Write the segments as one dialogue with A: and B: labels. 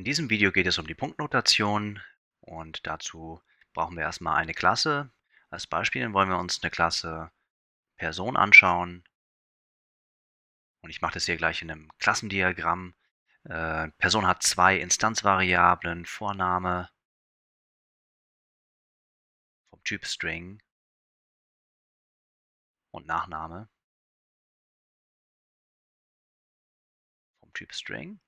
A: In diesem Video geht es um die Punktnotation und dazu brauchen wir erstmal eine Klasse. Als Beispiel wollen wir uns eine Klasse Person anschauen. Und ich mache das hier gleich in einem Klassendiagramm. Äh, Person hat zwei Instanzvariablen, Vorname
B: vom Typ String und Nachname vom Typ String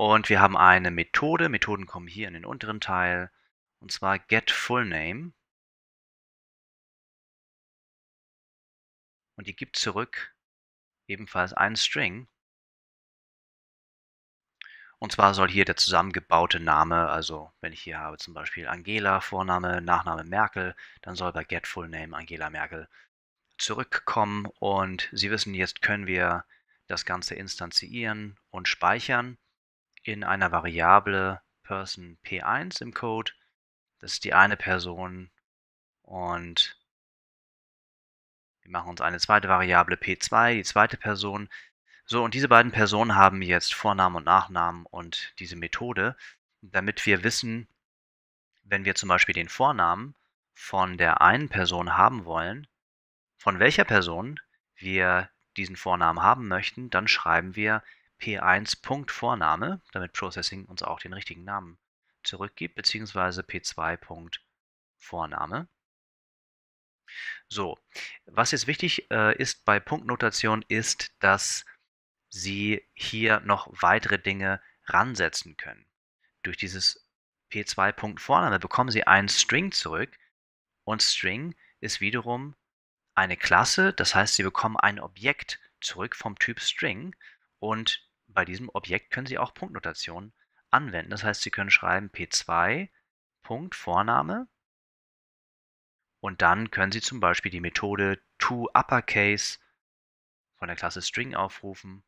B: und wir haben eine Methode. Methoden kommen hier in den unteren Teil. Und zwar getFullname. Und die gibt zurück ebenfalls einen String.
A: Und zwar soll hier der zusammengebaute Name, also wenn ich hier habe zum Beispiel Angela, Vorname, Nachname Merkel, dann soll bei getFullname Angela Merkel zurückkommen. Und Sie wissen, jetzt können wir das Ganze instanzieren und speichern in einer Variable Person P1 im Code. Das ist die eine Person. Und wir machen uns eine zweite Variable P2, die zweite Person. So, und diese beiden Personen haben jetzt Vornamen und Nachnamen und diese Methode, damit wir wissen, wenn wir zum Beispiel den Vornamen von der einen Person haben wollen, von welcher Person wir diesen Vornamen haben möchten, dann schreiben wir P1.Vorname, damit Processing uns auch den richtigen Namen zurückgibt, beziehungsweise P2.Vorname. So, was jetzt wichtig äh, ist bei Punktnotation ist, dass Sie hier noch weitere Dinge ransetzen können. Durch dieses p 2vorname bekommen Sie einen String zurück und String ist wiederum eine Klasse, das heißt, Sie bekommen ein Objekt zurück vom Typ String und bei diesem Objekt können Sie auch Punktnotation anwenden. Das heißt, Sie können schreiben P2, Punkt, Vorname. Und dann können Sie zum Beispiel die Methode toUppercase von der Klasse String aufrufen.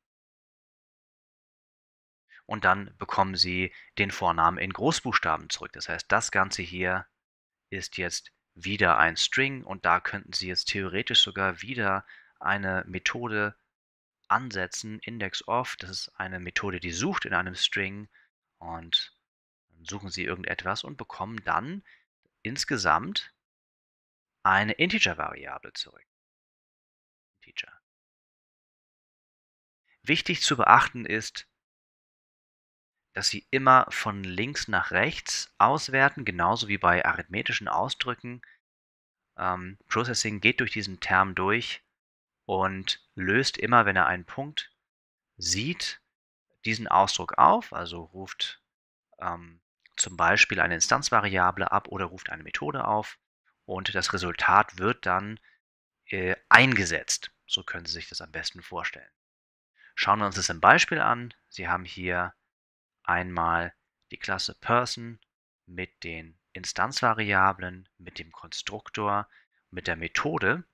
A: Und dann bekommen Sie den Vornamen in Großbuchstaben zurück. Das heißt, das Ganze hier ist jetzt wieder ein String und da könnten Sie jetzt theoretisch sogar wieder eine Methode ansetzen, index of, das ist eine Methode, die sucht in einem String und dann suchen sie irgendetwas und bekommen dann insgesamt eine Integer-Variable zurück.
B: Integer. Wichtig zu beachten
A: ist, dass sie immer von links nach rechts auswerten, genauso wie bei arithmetischen Ausdrücken. Ähm, Processing geht durch diesen Term durch und löst immer, wenn er einen Punkt sieht, diesen Ausdruck auf, also ruft ähm, zum Beispiel eine Instanzvariable ab oder ruft eine Methode auf und das Resultat wird dann äh, eingesetzt. So können Sie sich das am besten vorstellen. Schauen wir uns das im Beispiel an. Sie haben hier einmal die Klasse Person mit den Instanzvariablen, mit dem Konstruktor, mit der Methode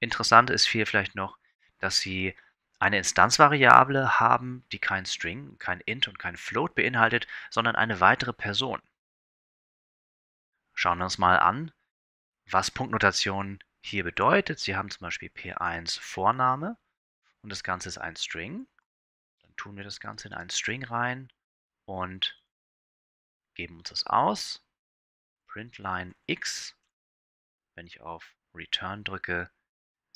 A: Interessant ist hier vielleicht noch, dass sie eine Instanzvariable haben, die kein String, kein Int und kein Float beinhaltet, sondern eine weitere Person. Schauen wir uns mal an, was Punktnotation hier bedeutet. Sie haben zum Beispiel P1 Vorname und das Ganze ist ein String. Dann tun wir das Ganze in einen String rein und geben uns das aus. Printline x. Wenn ich auf Return drücke,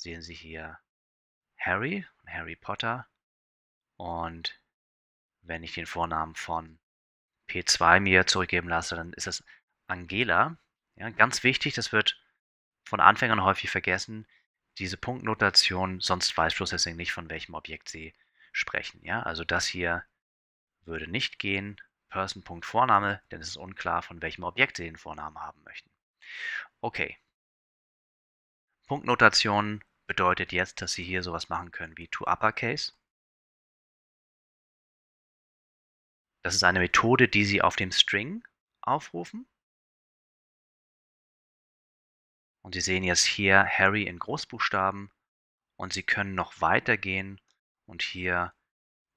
A: sehen Sie hier Harry, Harry Potter. Und wenn ich den Vornamen von P2 mir zurückgeben lasse, dann ist es Angela. Ja, ganz wichtig, das wird von Anfängern häufig vergessen, diese Punktnotation, sonst weiß Processing nicht, von welchem Objekt sie sprechen. Ja, also das hier würde nicht gehen, Person.Vorname, denn es ist unklar, von welchem Objekt sie den Vornamen haben möchten. Okay. Punktnotationen bedeutet jetzt, dass Sie hier sowas machen können wie toUpperCase. Das ist eine Methode, die Sie auf dem String
B: aufrufen. Und Sie sehen jetzt hier Harry in
A: Großbuchstaben und Sie können noch weitergehen und hier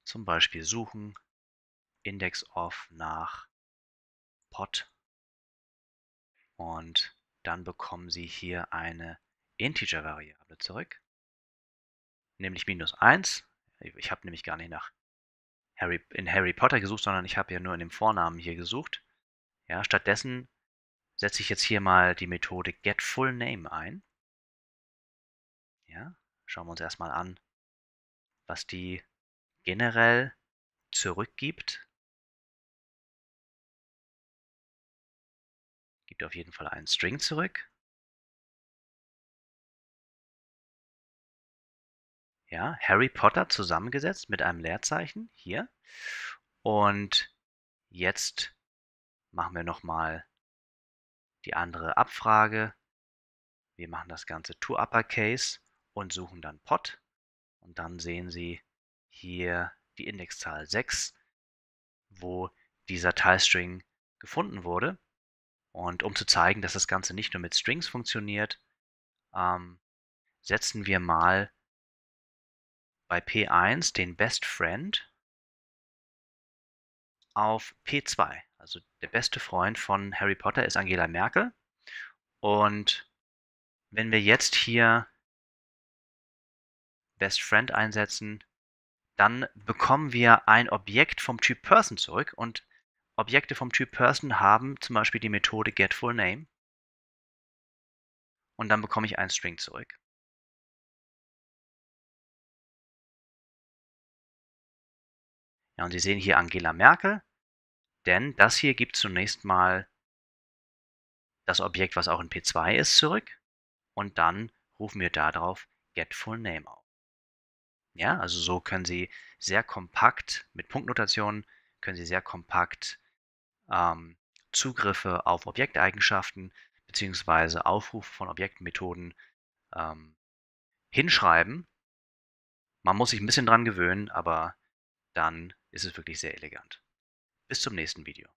A: zum Beispiel suchen index of nach pot und dann bekommen Sie hier eine Integer-Variable zurück, nämlich minus 1. Ich habe nämlich gar nicht nach Harry, in Harry Potter gesucht, sondern ich habe ja nur in dem Vornamen hier gesucht. Ja, stattdessen setze ich jetzt hier mal die Methode getFullName ein. Ja, schauen wir uns erstmal an, was die generell
B: zurückgibt. Gibt auf jeden Fall einen String zurück.
A: Ja, Harry Potter zusammengesetzt mit einem Leerzeichen hier. Und jetzt machen wir nochmal die andere Abfrage. Wir machen das Ganze to uppercase und suchen dann Pot. Und dann sehen Sie hier die Indexzahl 6, wo dieser Teilstring gefunden wurde. Und um zu zeigen, dass das Ganze nicht nur mit Strings funktioniert, ähm, setzen wir mal bei P1 den Best Friend auf P2. Also der beste Freund von Harry Potter ist Angela Merkel. Und wenn wir jetzt hier Best Friend einsetzen, dann bekommen wir ein Objekt vom Typ Person zurück und Objekte vom Typ Person haben zum Beispiel die Methode getFullName und dann bekomme ich ein String zurück. Ja, und Sie sehen hier Angela Merkel, denn das hier gibt zunächst mal das Objekt, was auch in P2 ist, zurück und dann rufen wir darauf get full auf. Ja, also so können Sie sehr kompakt mit Punktnotationen können Sie sehr kompakt ähm, Zugriffe auf Objekteigenschaften bzw. Aufruf von Objektmethoden ähm, hinschreiben. Man muss sich ein bisschen dran gewöhnen, aber
B: dann ist es wirklich sehr elegant. Bis zum nächsten Video.